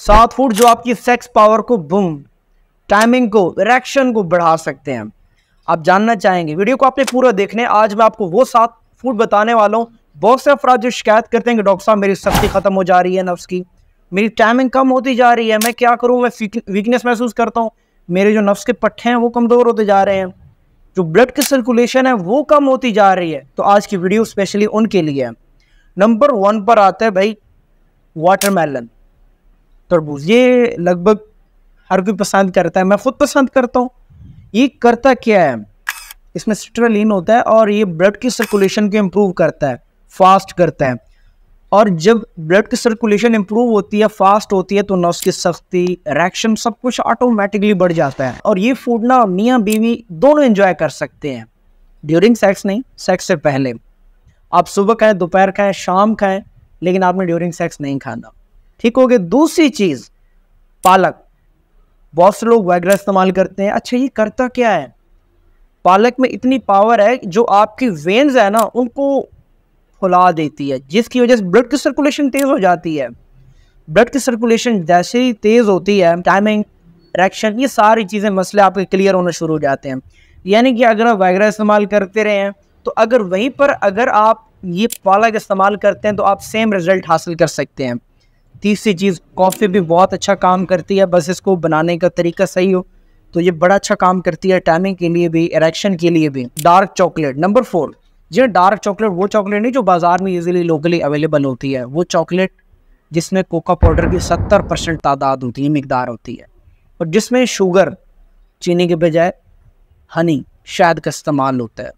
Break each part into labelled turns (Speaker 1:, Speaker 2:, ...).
Speaker 1: सात फूड जो आपकी सेक्स पावर को बूम टाइमिंग को रिएक्शन को बढ़ा सकते हैं आप जानना चाहेंगे वीडियो को आपने पूरा देखने आज मैं आपको वो सात फूड बताने वाला हूँ बहुत से अफराज जो शिकायत करते हैं कि डॉक्टर साहब मेरी सख्ती ख़त्म हो जा रही है नफ्स की मेरी टाइमिंग कम होती जा रही है मैं क्या करूँ मैं वीकनेस महसूस करता हूँ मेरे जो नफ्स के पट्टे हैं वो कमज़ोर होते जा रहे हैं जो ब्लड की सर्कुलेशन है वो कम होती जा रही है तो आज की वीडियो स्पेशली उनके लिए है नंबर वन पर आता है भाई वाटरमेलन तरबूज ये लगभग हर कोई पसंद करता है मैं खुद पसंद करता हूँ ये करता क्या है इसमें सिट्रलिन होता है और ये ब्लड की सर्कुलेशन को इम्प्रूव करता है फास्ट करता है और जब ब्लड की सर्कुलेशन इम्प्रूव होती है फास्ट होती है तो नस की सख्ती रिएक्शन सब कुछ ऑटोमेटिकली बढ़ जाता है और ये फूड ना मियाँ बीवी दोनों इन्जॉय कर सकते हैं ड्यूरिंग सेक्स नहीं सेक्स से पहले आप सुबह खाएं दोपहर खाएं शाम खाएं लेकिन आपने ड्यूरिंग सेक्स नहीं खाना ठीक हो गया दूसरी चीज पालक बहुत से लोग वैगरा इस्तेमाल करते हैं अच्छा ये करता क्या है पालक में इतनी पावर है जो आपकी वेन्स है ना उनको फुला देती है जिसकी वजह से ब्लड की सर्कुलेशन तेज़ हो जाती है ब्लड की सर्कुलेशन जैसे ही तेज़ होती है टाइमिंग डायरेक्शन ये सारी चीज़ें मसले आपके क्लियर होना शुरू हो जाते हैं यानी कि अगर आप वगैरह इस्तेमाल करते रहे हैं तो अगर वहीं पर अगर आप ये पालक इस्तेमाल करते हैं तो आप सेम रिज़ल्ट हासिल कर सकते हैं तीसरी चीज़ कॉफ़ी भी बहुत अच्छा काम करती है बस इसको बनाने का तरीका सही हो तो ये बड़ा अच्छा काम करती है टाइमिंग के लिए भी इरेक्शन के लिए भी डार्क चॉकलेट नंबर फोर जी डार्क हाँ, चॉकलेट वो चॉकलेट नहीं जो बाज़ार में इजीली लोकली अवेलेबल होती है वो चॉकलेट जिसमें कोका पाउडर की सत्तर परसेंट तादाद होती है मकदार होती है और जिसमें शुगर चीनी के बजाय हनी शायद का इस्तेमाल होता है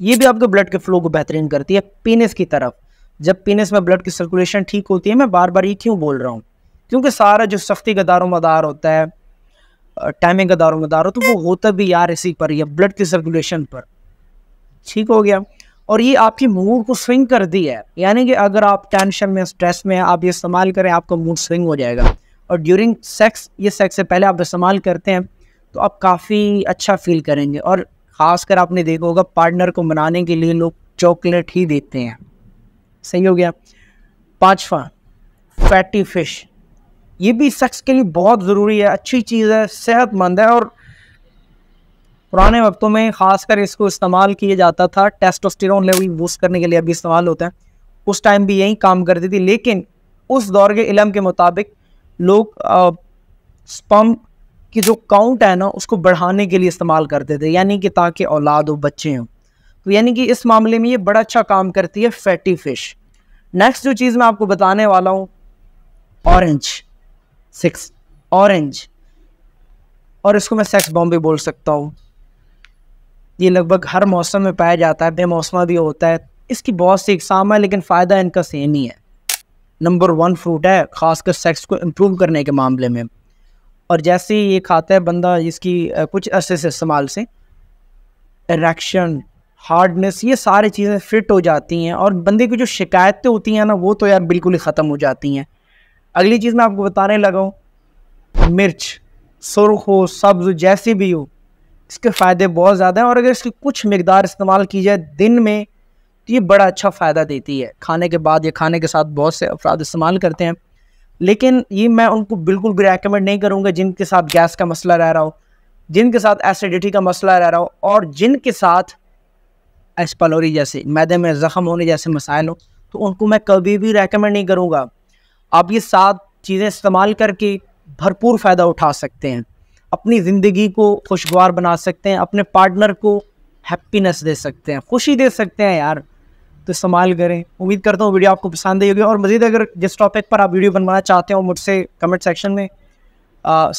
Speaker 1: ये भी आपके ब्लड के फ्लो को बेहतरीन करती है पीनेस की तरफ जब पीनस में ब्लड की सर्कुलेशन ठीक होती है मैं बार बार ये क्यों बोल रहा हूँ क्योंकि सारा जो सख्ती का दारो मदार होता है टाइमिंग का दारो मदार होता है वो होता भी यार इसी पर या ब्लड की सर्कुलेशन पर ठीक हो गया और ये आपकी मूड को स्विंग कर दी है यानी कि अगर आप टेंशन में स्ट्रेस में आप ये इस्तेमाल करें आपका मूड स्विंग हो जाएगा और ड्यूरिंग सेक्स ये सेक्स से पहले आप इस्तेमाल करते हैं तो आप काफ़ी अच्छा फील करेंगे और ख़ासकर आपने देखा होगा पार्टनर को मनाने के लिए लोग चॉकलेट ही देते हैं सही हो गया पांचवा फैटी फिश ये भी शख्स के लिए बहुत ज़रूरी है अच्छी चीज़ है सेहतमंद है और पुराने वक्तों में ख़ासकर इसको इस्तेमाल किया जाता था टेस्टोस्टेरोन लेवल बूस्ट करने के लिए अभी इस्तेमाल होता है उस टाइम भी यही काम करती थी लेकिन उस दौर के इलम के मुताबिक लोग स्पम की जो काउंट है ना उसको बढ़ाने के लिए इस्तेमाल करते थे यानी कि ताकि औलाद हो बच्चे हों यानी कि इस मामले में ये बड़ा अच्छा काम करती है फैटी फिश नेक्स्ट जो चीज़ मैं आपको बताने वाला हूँ ऑरेंज सिक्स ऑरेंज और इसको मैं सेक्स बॉम्ब भी बोल सकता हूँ ये लगभग हर मौसम में पाया जाता है बेमौसमा भी होता है इसकी बहुत सी इकसाम है लेकिन फ़ायदा इनका सेम ही है नंबर वन फ्रूट है ख़ासकर सेक्स को इम्प्रूव करने के मामले में और जैसे ही ये खाता है बंदा इसकी कुछ अरसे से इस्तेमाल से इरेक्शन हार्डनेस ये सारी चीज़ें फिट हो जाती हैं और बंदे की जो शिकायतें होती हैं ना वो तो यार बिल्कुल ही ख़त्म हो जाती हैं अगली चीज़ मैं आपको बताने लगा मिर्च सुरख हो सब्ज़ जैसी भी हो इसके फ़ायदे बहुत ज़्यादा हैं और अगर इसकी कुछ मकदार इस्तेमाल की जाए दिन में तो ये बड़ा अच्छा फ़ायदा देती है खाने के बाद या खाने के साथ बहुत से अफराद इस्तेमाल करते हैं लेकिन ये मैं उनको बिल्कुल भी रेकमेंड नहीं करूँगा जिनके साथ गैस का मसला रह रहा हो जिनके साथ एसिडिटी का मसला रह रहा हो और जिनके साथ एस्पालोरी जैसे मैदे में ज़ख़म होने जैसे मसाइल हो तो उनको मैं कभी भी रेकमेंड नहीं करूँगा आप ये सात चीज़ें इस्तेमाल करके भरपूर फ़ायदा उठा सकते हैं अपनी ज़िंदगी को खुशगवार बना सकते हैं अपने पार्टनर को हैप्पीनेस दे सकते हैं खुशी दे सकते हैं यार तो इस्तेमाल करें उम्मीद करता हूँ वीडियो आपको पसंद आई होगी और मज़ीद अगर जिस टॉपिक पर आप वीडियो बनवाना चाहते हो मुझसे कमेंट सेक्शन में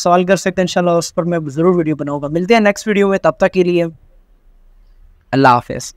Speaker 1: सवाल कर सकते हैं इंशाल्लाह उस पर मैं ज़रूर वीडियो बनाऊँगा मिलते हैं नेक्स्ट वीडियो में तब तक के लिए अल्लाह हाफिज़